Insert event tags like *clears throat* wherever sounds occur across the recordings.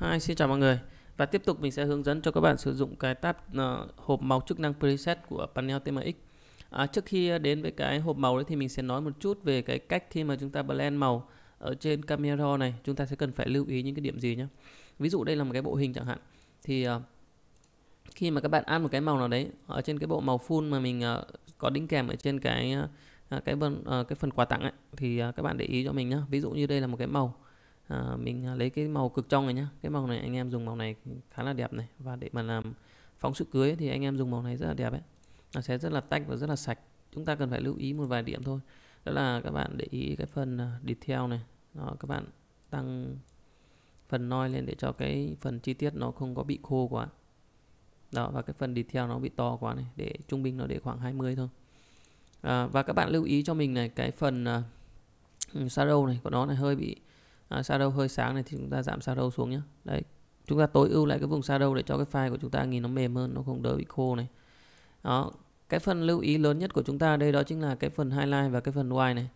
Hi, xin chào mọi người và tiếp tục mình sẽ hướng dẫn cho các bạn sử dụng cái tab uh, hộp màu chức năng preset của panel TMX à, trước khi đến với cái hộp màu đấy thì mình sẽ nói một chút về cái cách khi mà chúng ta blend màu ở trên camera này chúng ta sẽ cần phải lưu ý những cái điểm gì nhé ví dụ đây là một cái bộ hình chẳng hạn thì uh, khi mà các bạn ăn một cái màu nào đấy ở trên cái bộ màu full mà mình uh, có đính kèm ở trên cái uh, cái phần uh, cái phần quà tặng ấy, thì uh, các bạn để ý cho mình nhé ví dụ như đây là một cái màu à, mình ờ, lấy cái màu cực trong này nhá cái màu này anh em dùng màu này khá là đẹp này và để mà làm phóng sự cưới thì anh em dùng màu này rất là đẹp ấy nó sẽ rất là tách và rất là sạch chúng ta cần phải lưu ý một vài điểm thôi đó là các bạn để ý cái phần detail ờ, này đó, các bạn tăng phần noi lên để cho cái phần chi tiết nó không có bị khô quá đó và cái phần detail nó bị to quá này để trung bình nó để khoảng 20 thôi à, và các bạn lưu ý cho mình này cái phần uh, ừ, shadow này của nó này hơi bị à, shadow hơi sáng này thì chúng ta giảm shadow xuống nhé đấy chúng ta tối ưu lại cái vùng shadow để cho cái file của chúng ta nhìn nó mềm hơn nó không đỡ bị khô này đó cái phần lưu ý lớn nhất của chúng ta đây đó chính là cái phần highlight và cái phần white này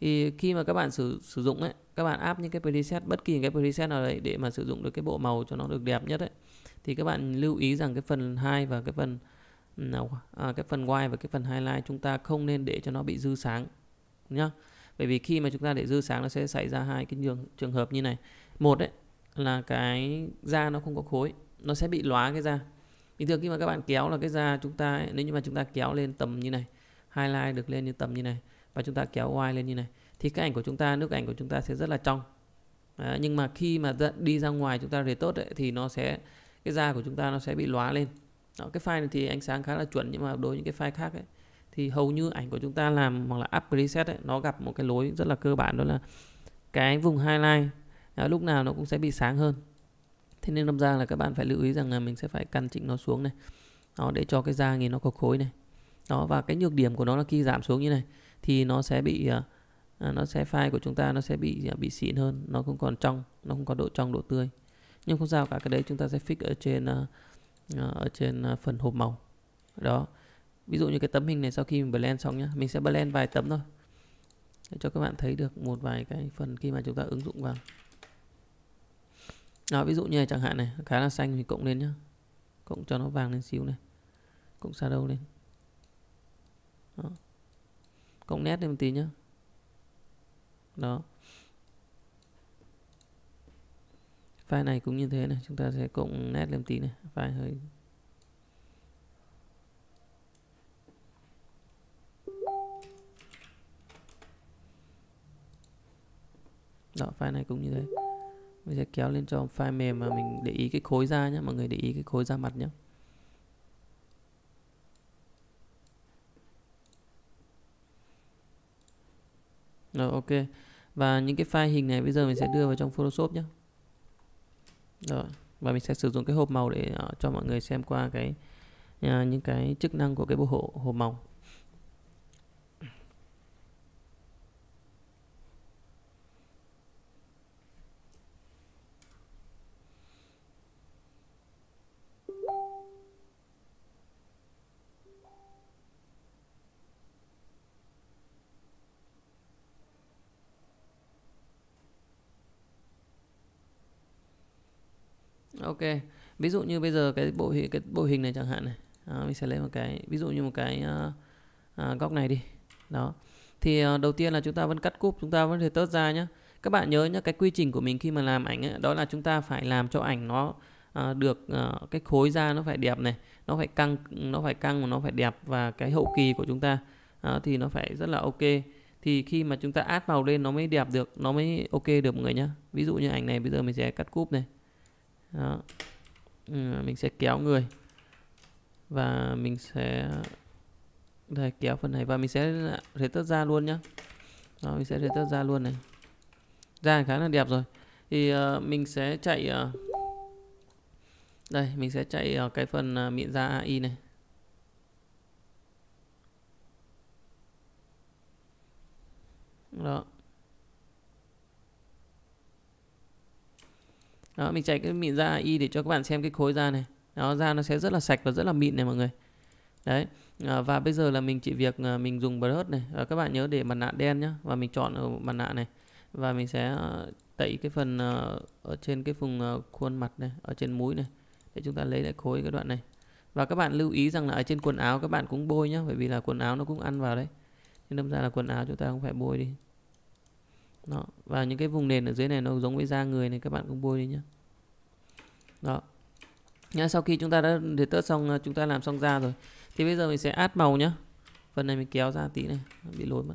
thì khi mà các bạn sử, sử dụng ấy các bạn áp những cái preset bất kỳ cái preset nào đấy để mà sử dụng được cái bộ màu cho nó được đẹp nhất ấy thì các bạn lưu ý rằng cái phần hai và cái phần nào à, cái phần white và cái phần highlight chúng ta không nên để cho nó bị dư sáng nhá bởi vì khi mà chúng ta để dư sáng nó sẽ xảy ra hai cái trường, trường hợp như này một đấy là cái da nó không có khối nó sẽ bị lóa cái da bình thường khi mà các bạn kéo là cái da chúng ta ấy, nếu như mà chúng ta kéo lên tầm như này highlight được lên như tầm như này và chúng ta kéo white lên như này thì cái ảnh của chúng ta nước ảnh của chúng ta sẽ rất là trong à, nhưng mà khi mà đi ra ngoài chúng ta để tốt ấy, thì nó sẽ cái da của chúng ta nó sẽ bị lóa lên đó, cái file này thì ánh sáng khá là chuẩn nhưng mà đối với những cái file khác ấy, thì hầu như ảnh của chúng ta làm hoặc là up preset ấy, nó gặp một cái lối rất là cơ bản đó là cái vùng highlight à, lúc nào nó cũng sẽ bị sáng hơn thế nên đâm ra là các bạn phải lưu ý rằng là mình sẽ phải căn chỉnh nó xuống này đó, để cho cái da nhìn nó có khối này đó và cái nhược điểm của nó là khi giảm xuống như này thì nó sẽ bị à, à, nó sẽ file của chúng ta nó sẽ bị bị xịn hơn nó không còn trong nó không có độ trong độ tươi nhưng không sao cả cái đấy chúng ta sẽ fix ở trên ở trên phần hộp màu đó ví dụ như cái tấm hình này sau khi mình blend xong nhá mình sẽ blend vài tấm thôi để cho các bạn thấy được một vài cái phần khi mà chúng ta ứng dụng vào đó, ví dụ như này chẳng hạn này khá là xanh thì cộng lên nhá cộng cho nó vàng lên xíu này cộng shadow lên đó. cộng nét lên một tí nhá đó file này cũng như thế này chúng ta sẽ cộng nét lên một tí này file hơi file này cũng như thế mình sẽ kéo lên cho file mềm mà mình để ý cái khối ra nhé mọi người để ý cái khối ra mặt nhé Rồi ok Và những cái file hình này bây giờ mình sẽ đưa vào trong Photoshop nhé Rồi Và mình sẽ sử dụng cái hộp màu để uh, cho mọi người xem qua cái uh, những cái chức năng của cái bộ hộ hộp màu ok ví dụ như bây giờ cái bộ hình cái bộ hình này chẳng hạn này à, mình sẽ lấy một cái ví dụ như một cái à, à, góc này đi đó thì à, đầu tiên là chúng ta vẫn cắt cúp chúng ta vẫn thể tớt ra nhé các bạn nhớ nhé cái quy trình của mình khi mà làm ảnh ấy, đó là chúng ta phải làm cho ảnh nó à, được à, cái khối da nó phải đẹp này nó phải căng nó phải căng và nó phải đẹp và cái hậu kỳ của chúng ta à, thì nó phải rất là ok thì khi mà chúng ta át màu lên nó mới đẹp được nó mới ok được mọi người nhá ví dụ như ảnh này bây giờ mình sẽ cắt cúp này đó. Ừ, mình sẽ kéo người và mình sẽ đây kéo phần này và mình sẽ rệt tất ra luôn nhá đó, mình sẽ rệt tất ra luôn này ra khá là đẹp rồi thì uh, mình sẽ chạy uh, đây mình sẽ chạy uh, cái phần uh, miệng da AI này đó đó mình chạy cái mịn da y để cho các bạn xem cái khối da này nó da nó sẽ rất là sạch và rất là mịn này mọi người đấy à, và bây giờ là mình chỉ việc à, mình dùng brush này à, các bạn nhớ để mặt nạ đen nhá và mình chọn ở mặt nạ này và mình sẽ à, tẩy cái phần à, ở trên cái vùng à, khuôn mặt này ở trên mũi này để chúng ta lấy lại khối cái đoạn này và các bạn lưu ý rằng là ở trên quần áo các bạn cũng bôi nhá bởi vì là quần áo nó cũng ăn vào đấy nên đâm ra là quần áo chúng ta không phải bôi đi đó và những cái vùng nền ở dưới này nó giống với da người này các bạn cũng bôi đi nhé đó nhá sau khi chúng ta đã để tớt xong à, chúng ta làm xong da rồi thì bây giờ mình sẽ át màu nhá phần này mình kéo ra tí này bị lỗi mất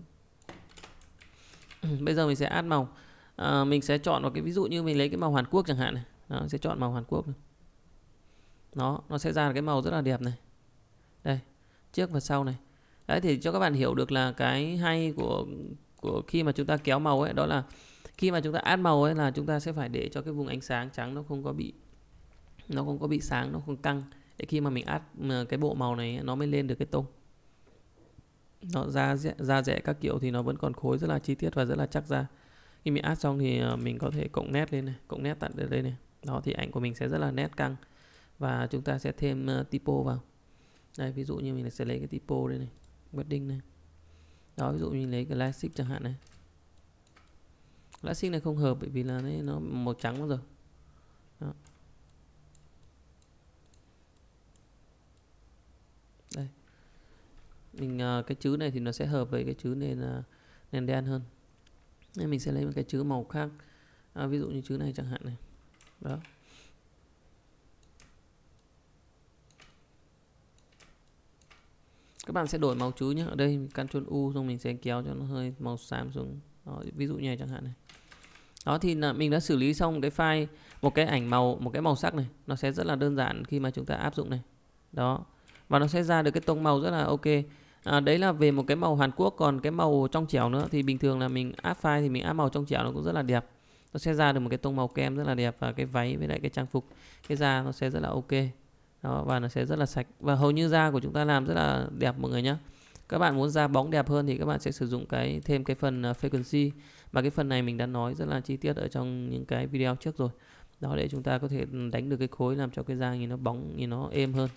*clears throat* bây giờ mình sẽ át màu à, mình sẽ chọn một cái ví dụ như mình lấy cái màu Hàn Quốc chẳng hạn này đó, sẽ chọn màu Hàn Quốc nó nó sẽ ra cái màu rất là đẹp này đây trước và sau này đấy thì cho các bạn hiểu được là cái hay của của khi mà chúng ta kéo màu ấy đó là khi mà chúng ta add màu ấy là chúng ta sẽ phải để cho cái vùng ánh sáng trắng nó không có bị nó không có bị sáng nó không căng để khi mà mình add ờ, cái bộ màu này nó mới lên được cái tông nó ra ra rẽ các kiểu thì nó vẫn còn khối rất là chi tiết và rất là chắc ra khi mình add xong thì ờ, mình có thể cộng nét lên này cộng nét tận đây này đó thì ảnh của mình sẽ rất là nét căng và chúng ta sẽ thêm ờ, typo vào đây ví dụ như mình sẽ lấy cái typo đây này wedding này đó ví dụ như lấy cái classic chẳng hạn này classic này không hợp bởi vì là đấy, nó màu trắng rồi đó. đây mình à, cái chữ này thì nó sẽ hợp với cái chữ nền à, nền đen hơn nên mình sẽ lấy một cái chữ màu khác à, ví dụ như chữ này chẳng hạn này đó các bạn sẽ đổi màu chú nhé ở đây Ctrl U xong mình sẽ kéo cho nó hơi màu xám xuống đó, ví dụ như này chẳng hạn này đó thì là mình đã xử lý xong cái file một cái ảnh màu một cái màu sắc này nó sẽ rất là đơn giản khi mà chúng ta áp dụng này đó và nó sẽ ra được cái tông màu rất là ok à, đấy là về một cái màu Hàn Quốc còn cái màu trong trẻo nữa thì bình thường là mình áp file thì mình áp màu trong trẻo nó cũng rất là đẹp nó sẽ ra được một cái tông màu kem rất là đẹp và cái váy với lại cái trang phục cái da nó sẽ rất là ok đó và nó sẽ rất là sạch và hầu như da của chúng ta làm rất là đẹp mọi người nhé các bạn muốn da bóng đẹp hơn thì các bạn sẽ sử dụng cái thêm cái phần à, frequency mà cái phần này mình đã nói rất là chi tiết ở trong những cái video trước rồi đó để chúng ta có thể đánh được cái khối làm cho cái da nhìn nó bóng nhìn nó êm hơn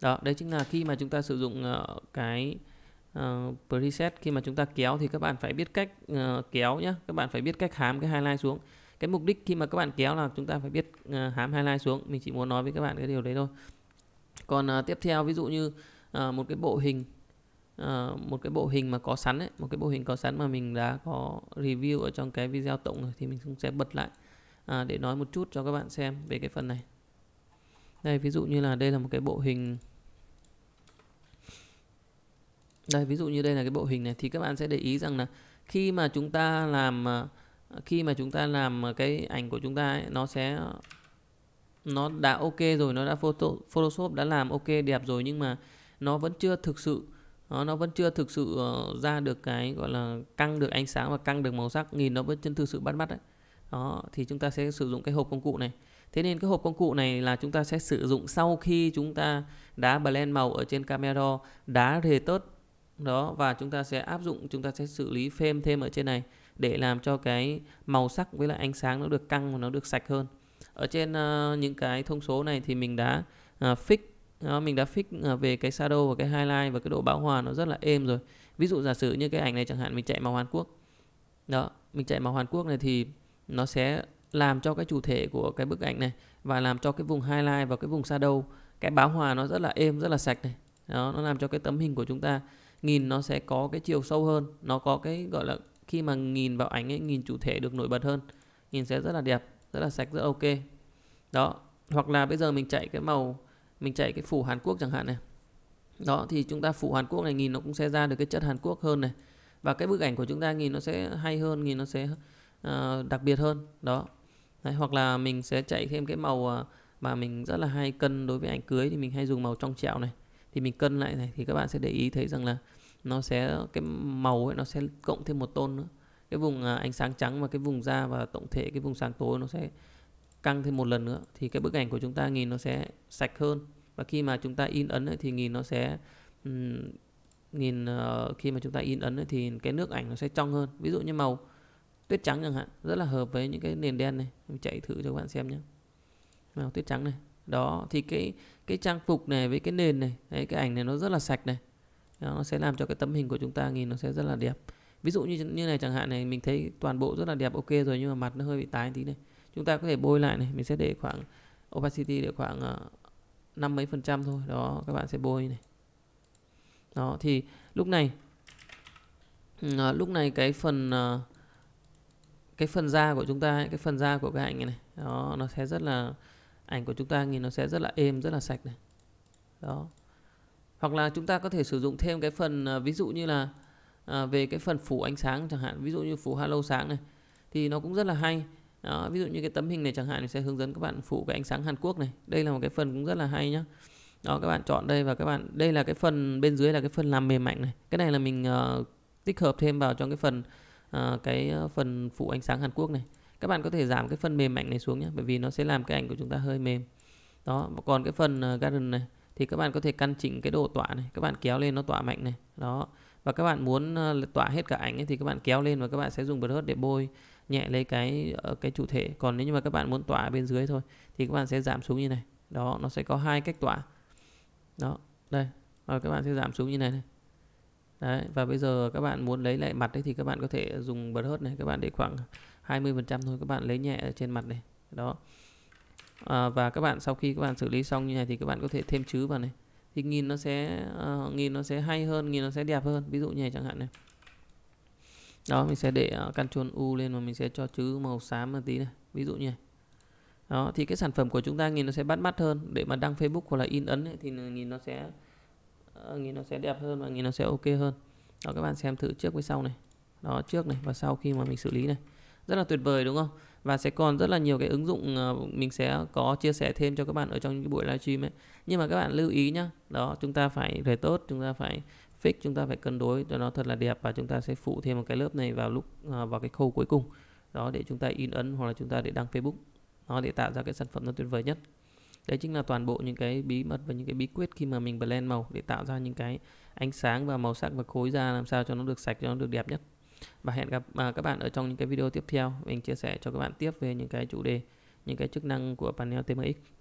đó đấy chính là khi mà chúng ta sử dụng ờ, cái uh, preset khi mà chúng ta kéo thì các bạn phải biết cách uh, kéo nhá. các bạn phải biết cách hám cái highlight xuống cái mục đích khi mà các bạn kéo là chúng ta phải biết ờ, hám highlight xuống mình chỉ muốn nói với các bạn cái điều đấy thôi còn ờ, tiếp theo ví dụ như ờ, một cái bộ hình một cái bộ hình mà có sẵn ấy một cái bộ hình có sẵn mà mình đã có review ở trong cái video tổng rồi thì mình cũng sẽ bật lại để nói một chút cho các bạn xem về cái phần này đây ví dụ như là đây là một cái bộ hình đây ví dụ như đây là cái bộ hình này thì các bạn sẽ để ý rằng là khi mà chúng ta làm uh, khi mà chúng ta làm ờ, cái ảnh của chúng ta ấy, nó sẽ ờ, nó đã ok rồi nó đã photo photoshop đã làm ok đẹp rồi nhưng mà nó vẫn chưa thực sự nó ờ, nó vẫn chưa thực sự ra được cái gọi là căng được ánh sáng và căng được màu sắc nhìn nó vẫn chưa thực sự bắt mắt đấy đó thì chúng ta sẽ sử dụng cái hộp công cụ này thế nên cái hộp công cụ này là chúng ta sẽ sử dụng sau khi chúng ta đã blend màu ở trên camera đã rề tớt đó và chúng ta sẽ áp dụng chúng ta sẽ xử lý phêm thêm ở trên này để làm cho cái màu sắc với lại ánh sáng nó được căng và nó được sạch hơn ở trên uh, những cái thông số này thì mình đã uh, fix đó, ờ, mình đã fix uh, về cái shadow và cái highlight và cái độ bão hòa nó rất là êm rồi ví dụ giả sử như cái ảnh này chẳng hạn mình chạy màu Hàn Quốc đó mình chạy màu Hàn Quốc này thì nó sẽ làm cho cái chủ thể của cái bức ảnh này và làm cho cái vùng highlight và cái vùng shadow cái báo hòa nó rất là êm rất là sạch này đó nó làm cho cái tấm hình của chúng ta nhìn nó sẽ có cái chiều sâu hơn nó có cái gọi là khi mà nhìn vào ảnh ấy nhìn chủ thể được nổi bật hơn nhìn sẽ rất là đẹp rất là sạch rất ok đó hoặc là bây giờ mình chạy cái màu mình chạy cái phủ Hàn Quốc chẳng hạn này đó thì chúng ta phủ Hàn Quốc này nhìn nó cũng sẽ ra được cái chất Hàn Quốc hơn này và cái bức ảnh của chúng ta nhìn nó sẽ hay hơn nhìn nó sẽ uh, đặc biệt hơn đó Đấy, hoặc là mình sẽ chạy thêm cái màu ờ, mà mình rất là hay cân đối với ảnh cưới thì mình hay dùng màu trong trẻo này thì mình cân lại này thì các bạn sẽ để ý thấy rằng là nó sẽ cái màu ấy nó sẽ cộng thêm một tôn nữa cái vùng à, ánh sáng trắng và cái vùng da và tổng thể cái vùng sáng tối nó sẽ căng thêm một lần nữa thì cái bức ảnh của chúng ta nhìn nó sẽ sạch hơn và khi mà chúng ta in ấn ấy, thì nhìn nó sẽ nhìn ờ, khi mà chúng ta in ấn ấy, thì cái nước ảnh nó sẽ trong hơn ví dụ như màu tuyết trắng chẳng hạn rất là hợp với những cái nền đen này mình chạy thử cho các bạn xem nhé màu tuyết trắng này đó thì cái cái trang phục này với cái nền này đấy, cái ảnh này nó rất là sạch này nó sẽ làm cho cái tấm hình của chúng ta nhìn nó sẽ rất là đẹp ví dụ như như này chẳng hạn này mình thấy toàn bộ rất là đẹp ok rồi nhưng mà mặt nó hơi bị tái tí này chúng ta có thể bôi lại này mình sẽ để khoảng opacity để khoảng ờ, năm mấy phần trăm thôi đó các bạn sẽ bôi này đó thì lúc này ờ, lúc này cái phần ờ, cái phần da của chúng ta ấy, cái phần da của cái ảnh này, này đó nó sẽ rất là ảnh của chúng ta nhìn nó sẽ rất là êm rất là sạch này đó hoặc là chúng ta có thể sử dụng thêm cái phần à, ví dụ như là à, về cái phần phủ ánh sáng chẳng hạn ví dụ như phủ halo sáng này thì nó cũng rất là hay đó, ví dụ như cái tấm hình này chẳng hạn thì sẽ hướng dẫn các bạn phủ cái ánh sáng Hàn Quốc này đây là một cái phần cũng rất là hay nhá đó các bạn chọn đây và các bạn đây là cái phần bên dưới là cái phần làm mềm mạnh này cái này là mình uh, tích hợp thêm vào trong cái phần uh, cái ờ, phần phủ ánh sáng Hàn Quốc này các bạn có thể giảm cái phần mềm mạnh này xuống nhé bởi vì nó sẽ làm cái ảnh của chúng ta hơi mềm đó còn cái phần uh, garden này thì các bạn có thể căn chỉnh cái độ tỏa này các bạn kéo lên nó tỏa mạnh này đó và các bạn muốn tỏa hết cả ảnh ấy, thì các bạn kéo lên và các bạn sẽ dùng brush để bôi nhẹ lấy cái cái chủ thể còn nếu như mà các bạn muốn tỏa bên dưới thôi thì các bạn sẽ giảm xuống như này đó nó sẽ có hai cách tỏa đó đây và các bạn sẽ giảm xuống như này, này. Đấy, và bây giờ các bạn muốn lấy lại mặt ấy, thì các bạn có thể dùng brush này các bạn để khoảng 20% thôi các bạn lấy nhẹ ở trên mặt này đó à, và các bạn sau khi các bạn xử lý xong như này thì các bạn có thể thêm chữ vào này thì nhìn nó sẽ uh, ờ, nhìn nó sẽ hay hơn nhìn nó sẽ đẹp hơn ví dụ như này chẳng hạn này đó mình sẽ để uh, ờ, Ctrl U lên và mình sẽ cho chữ màu xám một tí này ví dụ như này đó thì cái sản phẩm của chúng ta nhìn nó sẽ bắt mắt hơn để mà đăng Facebook hoặc là in ấn ấy, thì nhìn nó sẽ uh, nhìn nó sẽ đẹp hơn và nhìn nó sẽ ok hơn đó các bạn xem thử trước với sau này đó trước này và sau khi mà mình xử lý này rất là tuyệt vời đúng không và sẽ còn rất là nhiều cái ứng dụng ờ, mình sẽ có chia sẻ thêm cho các bạn ở trong những buổi livestream ấy nhưng mà các bạn lưu ý nhá đó chúng ta phải về tốt chúng ta phải fix chúng ta phải cân đối cho nó thật là đẹp và chúng ta sẽ phụ thêm một cái lớp này vào lúc ờ, vào cái khâu cuối cùng đó để chúng ta in ấn hoặc là chúng ta để đăng Facebook nó để tạo ra cái sản phẩm nó tuyệt vời nhất đấy chính là toàn bộ những cái bí mật và những cái bí quyết khi mà mình blend màu để tạo ra những cái ánh sáng và màu sắc và khối ra làm sao cho nó được sạch cho nó được đẹp nhất và hẹn gặp à, các bạn ở trong những cái video tiếp theo mình chia sẻ cho các bạn tiếp về những cái chủ đề những cái chức năng của panel TMX